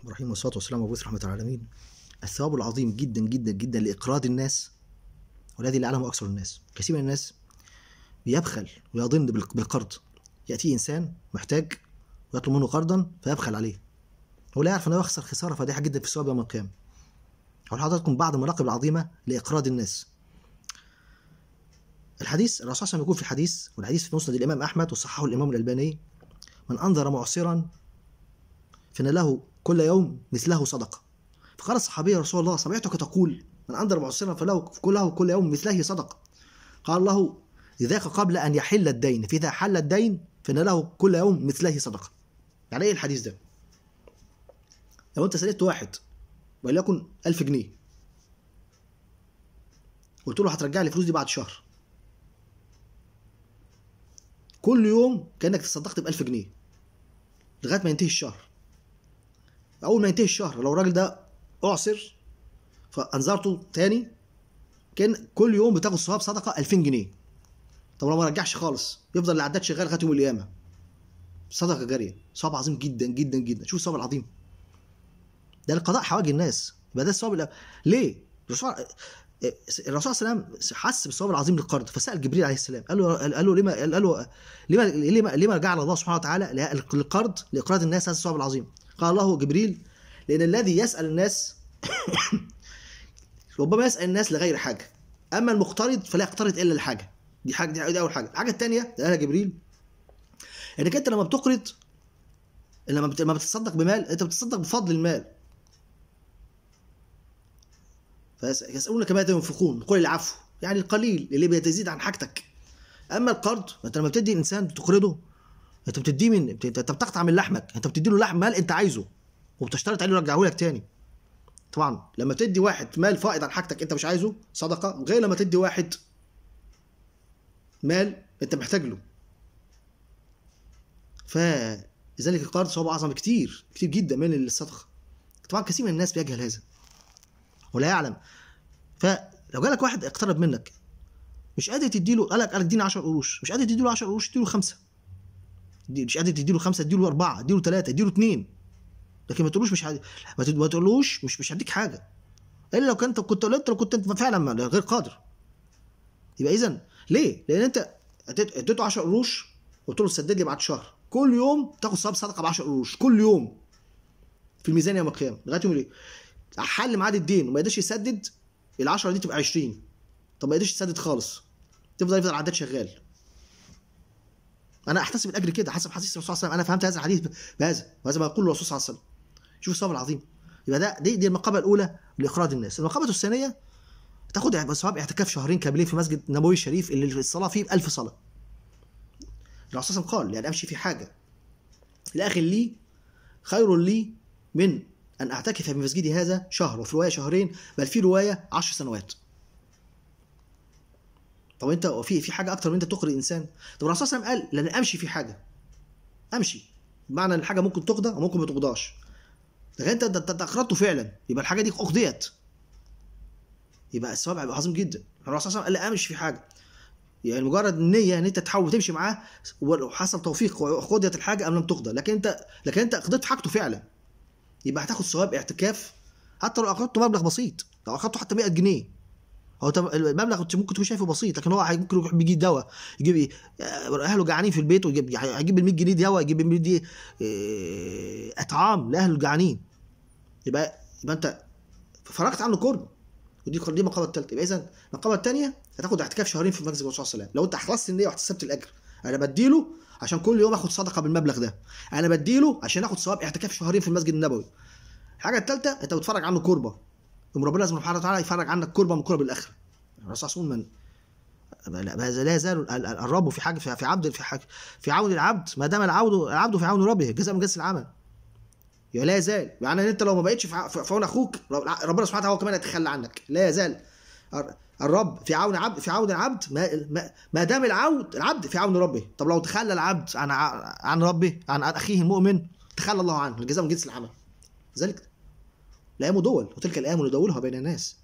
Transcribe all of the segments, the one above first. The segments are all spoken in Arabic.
الرحمن الرحيم والصلاة والسلام على رحمة العالمين الثواب العظيم جدا جدا جدا لإقراض الناس والذي لا يعلمه أكثر الناس كثير من الناس بيبخل ويضن بالقرض يأتي إنسان محتاج ويطلب منه قرضا فيبخل عليه هو لا يعرف أنه يخسر خسارة فادحة جدا في الثواب يوم القيامة أقول حضراتكم بعض المراقب العظيمة لإقراض الناس الحديث الرسول صلى الله عليه وسلم يقول في الحديث والحديث في مسند الإمام أحمد وصححه الإمام الألباني من أنذر معسرا فإن له كل يوم مثله صدقة فقال الصحابي يا رسول الله سمعتك تقول من أنذر السنة فله كله كل يوم مثله صدقة قال له لذاك قبل أن يحل الدين فإذا حل الدين فإن له كل يوم مثله صدقة يعني إيه الحديث ده؟ لو أنت سألت واحد وليكن 1000 جنيه قلت له هترجع لي الفلوس دي بعد شهر كل يوم كأنك تصدقت ب 1000 جنيه لغاية ما ينتهي الشهر اول ما ينتهي الشهر لو الراجل ده اعصر فانذرته تاني كان كل يوم بتاخد صواب صدقه 2000 جنيه طب لو ما رجعش خالص يفضل العداد شغال لغايه يوم القيامه صدقه جاريه صواب عظيم جدا جدا جدا شوف الصواب العظيم ده لقضاء حواج الناس يبقى ده الصواب ليه الرسول الرسول صلى الله عليه وسلم حس بالصواب العظيم للقرض فسال جبريل عليه السلام قال له قال له ما قال له ليه ما ليه ما رجع الله سبحانه وتعالى للقرض لاقراض الناس هذا الصواب العظيم قال له جبريل لأن الذي يسأل الناس ربما يسأل الناس لغير حاجة أما المقترض فلا يقترض إلا الحاجة دي حاجة دي أول حاجة الحاجة الثانية قالها جبريل إنك أنت لما بتقرض لما لما بتتصدق بمال أنت بتتصدق بفضل المال فيسألونك ماذا ينفقون قل العفو يعني القليل اللي بيتزيد عن حاجتك أما القرض أنت لما بتدي إنسان تقرضه انت بتديه من انت بتقطع من لحمك انت بتدي له لحم مال انت عايزه وبتشترط عليه يرجعه لك تاني طبعا لما تدي واحد مال فائض عن حاجتك انت مش عايزه صدقه غير لما تدي واحد مال انت محتاج له فلذلك القرض صعوبه اعظم كتير كتير جدا من الصدقه طبعا كثير من الناس بيجهل هذا ولا يعلم فلو جالك واحد اقترب منك مش قادر تديله قالك قالك اديني 10 قروش مش قادر تديله 10 قروش له خمسه مش قادر تديله خمسه تديله اربعه اديله ثلاثه اديله اثنين لكن ما تقولوش مش ما تقولوش مش مش هديك حاجه الا لو كنت كنت قلت لو كنت انت فعلا غير قادر يبقى اذا ليه؟ لان انت اديته 10 قروش قلت له سدد لي بعد شهر كل يوم تاخد صاحب صدقه ب 10 قروش كل يوم في الميزان يوم القيامه لغايه يوم حل ميعاد الدين وما يقدرش يسدد ال 10 دي تبقى 20 طب ما يقدرش يسدد خالص تفضل يفضل عداد شغال انا احتسب الاجر كده حسب حديث الرسول صلى الله عليه وسلم انا فهمت هذا الحديث بهذا وهذا ما يقوله الرسول صلى الله عليه وسلم شوف الثواب العظيم يبقى ده دي, دي المقابله الاولى لاخراج الناس المقابله الثانيه تاخد ثواب اعتكاف شهرين كاملين في مسجد النبوي الشريف اللي الصلاه فيه ب 1000 صلاه الرسول صلى الله عليه وسلم قال يعني امشي في حاجه لاخ لي خير لي من ان اعتكف في مسجدي هذا شهر وفي روايه شهرين بل في روايه 10 سنوات طب انت في في حاجه اكتر من انت تقري انسان طب الرسول صلى الله عليه وسلم قال لان امشي في حاجه امشي بمعنى ان الحاجه ممكن تقضى وممكن ما تقضاش لكن انت انت اقرضته فعلا يبقى الحاجه دي اقضيت يبقى الثواب هيبقى عظيم جدا الرسول صلى الله عليه وسلم قال امشي في حاجه يعني مجرد النيه ان انت تحاول تمشي معاه وحصل توفيق وقضيت الحاجه ام لم تقضى لكن انت لكن انت قضيت حاجته فعلا يبقى هتاخد ثواب اعتكاف حتى لو اقرضته مبلغ بسيط لو اخذته حتى 100 جنيه هو المبلغ انت ممكن تكون شايفه بسيط لكن هو ممكن يروح بيجي دواء يجيب ايه اهله جعانين في البيت ويجيب يعني هيجيب ال 100 جنيه دواء يجيب ال 100 دي آه، اطعام لاهله الجعانين يبقى يبقى انت فرغت عنه كرب ودي دي المقامه الثالثه يبقى اذا المقامه الثانيه هتاخد اعتكاف شهرين في مسجد الرسول صلى الله عليه وسلم لو انت اخلصت النيه واحتسبت الاجر انا بديله عشان كل يوم اخد صدقه بالمبلغ ده انا بديله عشان اخد ثواب اعتكاف شهرين في المسجد النبوي الحاجه الثالثه انت بتتفرج عنه كربه يقوم ربنا سبحانه وتعالى يفرج عنك كربه من كرب الاخره الرسول صلى الله عليه وسلم هذا لا يزال الرب في حاجه في عبد في حاجة في عون العبد ما دام العبد العبد في عون ربه جزاء من جنس العمل يا لا يزال يعني ان انت لو ما بقتش في عون اخوك ربنا سبحانه وتعالى هو كمان يتخلى عنك لا يزال الرب في عون عبد في عون العبد ما, ما دام العبد العبد في عون ربه طب لو تخلى العبد عن عن ربه عن اخيه المؤمن تخلى الله عنه الجزاء من جنس العمل ذلك الايام دول وتلك الأيام ندولها بين الناس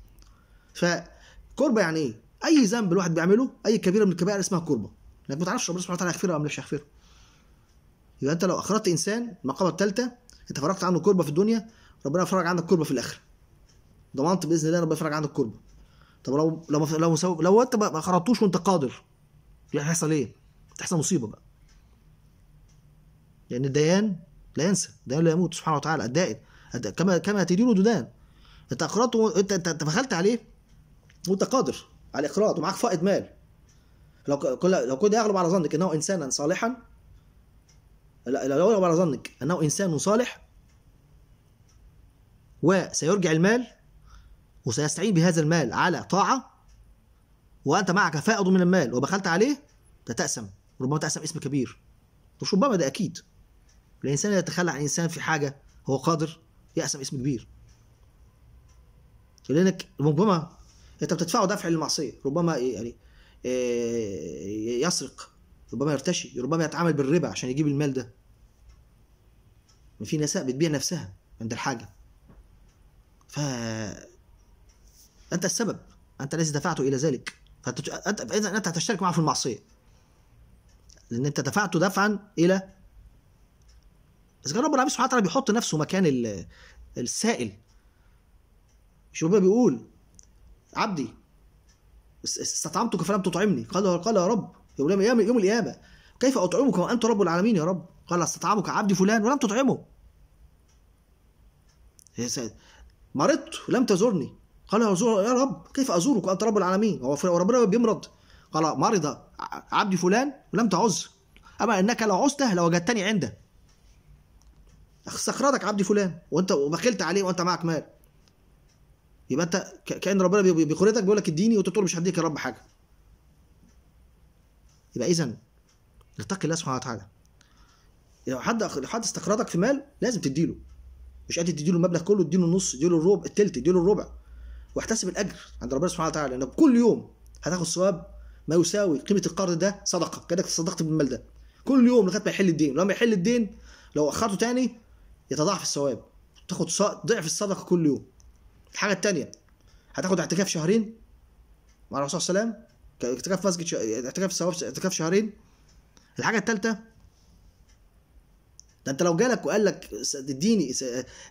فكربة يعني إيه؟ أي ذنب الواحد بيعمله أي كبيرة من الكبائر اسمها كربة لأنك ما تعرفش ربنا سبحانه وتعالى يغفرها أم مش يغفرها يبقى أنت لو أخرجت إنسان المقامة الثالثة أنت فرجت عنه كربة في الدنيا ربنا يفرج عنك كربة في الآخرة ضمنت بإذن الله ربنا يفرج عنك كربة طب لو لو لو لو, لو أنت ما خرجتوش وأنت قادر هيحصل إيه؟ تحصل مصيبة بقى لأن الديان لا ينسى الديان لا يموت سبحانه وتعالى الدائن كما كما تدين دودان انت اقرضته انت انت تبخلت عليه وانت قادر على الاقراض ومعاك فائض مال لو كل لو كنت يغلب على ظنك انه انسانا صالحا لا لو يغلب على ظنك انه انسان صالح وسيرجع المال وسيستعين بهذا المال على طاعه وانت معك فائض من المال وبخلت عليه تتأسم ربما تأسم اسم كبير مش ربما ده اكيد الانسان يتخلى عن انسان في حاجه هو قادر يأسم اسم كبير لأنك ربما أنت بتدفعه دفع للمعصية ربما إيه يعني إيه، يسرق ربما يرتشي ربما يتعامل بالربا عشان يجيب المال ده في نساء بتبيع نفسها عند الحاجة ف أنت السبب أنت الذي دفعته إلى ذلك فأنت أنت هتشترك معه في المعصية لأن أنت دفعته دفعا إلى بس كان ربنا سبحانه وتعالى بيحط نفسه مكان السائل مش ربنا بيقول عبدي استطعمتك فلم تطعمني قال قال يا رب يوم يوم القيامه كيف اطعمك وانت رب العالمين يا رب قال استطعمك عبدي فلان ولم تطعمه يا سيد مرضت ولم تزورني قال يا رب كيف ازورك وانت رب العالمين هو ربنا بيمرض قال مرض عبدي فلان ولم تعز اما انك لو عزته لوجدتني عنده استخرجك عبدي فلان وانت وبخلت عليه وانت معك مال يبقى انت كان ربنا بيخرجك بيقول لك اديني وانت تقول مش هديك يا رب حاجه يبقى اذا اتقي الله سبحانه وتعالى لو حد لو حد استقرضك في مال لازم تديله مش قادر تديله المبلغ كله تديله النص تديله الربع التلت تديله الربع واحتسب الاجر عند ربنا سبحانه وتعالى لانك كل يوم هتاخد ثواب ما يساوي قيمه القرض ده صدقه كانك تصدقت بالمال ده كل يوم لغايه ما يحل الدين ولما يحل الدين لو اخرته تاني يتضاعف الثواب تاخد ضعف الصدقه كل يوم الحاجه الثانيه هتاخد اعتكاف شهرين مع الرسول صلى الله عليه وسلم اعتكاف مسجد شهر. اعتكاف ثواب اعتكاف شهرين الحاجه الثالثه ده انت لو جالك وقال لك اديني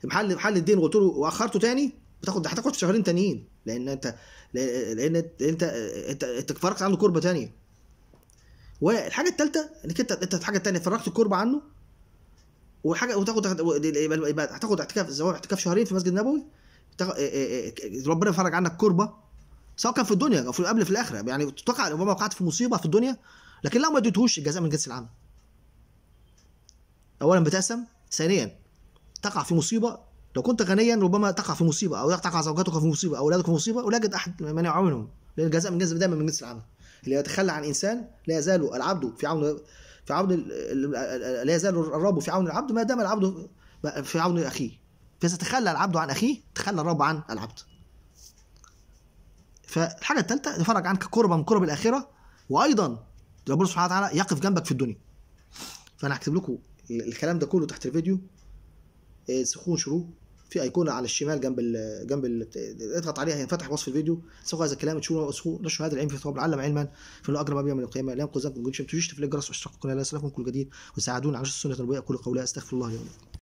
محل محل الدين وقلت له واخرته تاني بتاخد هتاخد في شهرين تانيين لان انت لان انت انت انت, انت فرقت عنه كربه تانيه والحاجه الثالثه انك انت انت الحاجه الثانيه فرقت الكربه عنه وحاجه وتاخد يبقى هتاخد اعتكاف الزواج اعتكاف شهرين في مسجد النبوي إيه- إيه- إيه- ربنا يفرج عنك كربه سواء كان في الدنيا او في قبل في الاخره يعني تقع ربما وقعت في مصيبه في الدنيا لكن لو ما اديتهوش الجزاء من جنس العمل اولا بتقسم ثانيا تقع في مصيبه لو كنت غنيا ربما تقع في مصيبه او تقع زوجتك في مصيبه او اولادك في مصيبه ولا يجد احد من منهم لان الجزاء من جنس دايما من جنس العمل اللي يتخلى عن انسان لا يزال العبد في عون في عون لا يزال الرب في عون العبد ما دام العبد في عون اخيه فاذا تخلى العبد عن اخيه تخلى الرب عن العبد فالحاجه الثالثه يفرج عنك كربه من كرب الاخره وايضا ربنا سبحانه وتعالى يقف جنبك في الدنيا فانا هكتب لكم الكلام ده كله تحت الفيديو سخون شروق في ايقونه على الشمال جنب الـ جنب الـ اضغط عليها ينفتح وصف الفيديو سوف هذا الكلام تشوفوا اسخو نشر هذا العلم في ثواب العلم علما في الاجر ما بيوم القيامه لا ينقذنكم من شيء تجيش تفلي الجرس واشتركوا القناه لا كل جديد وساعدونا على نشر السنه النبويه كل قولها استغفر الله لي ولكم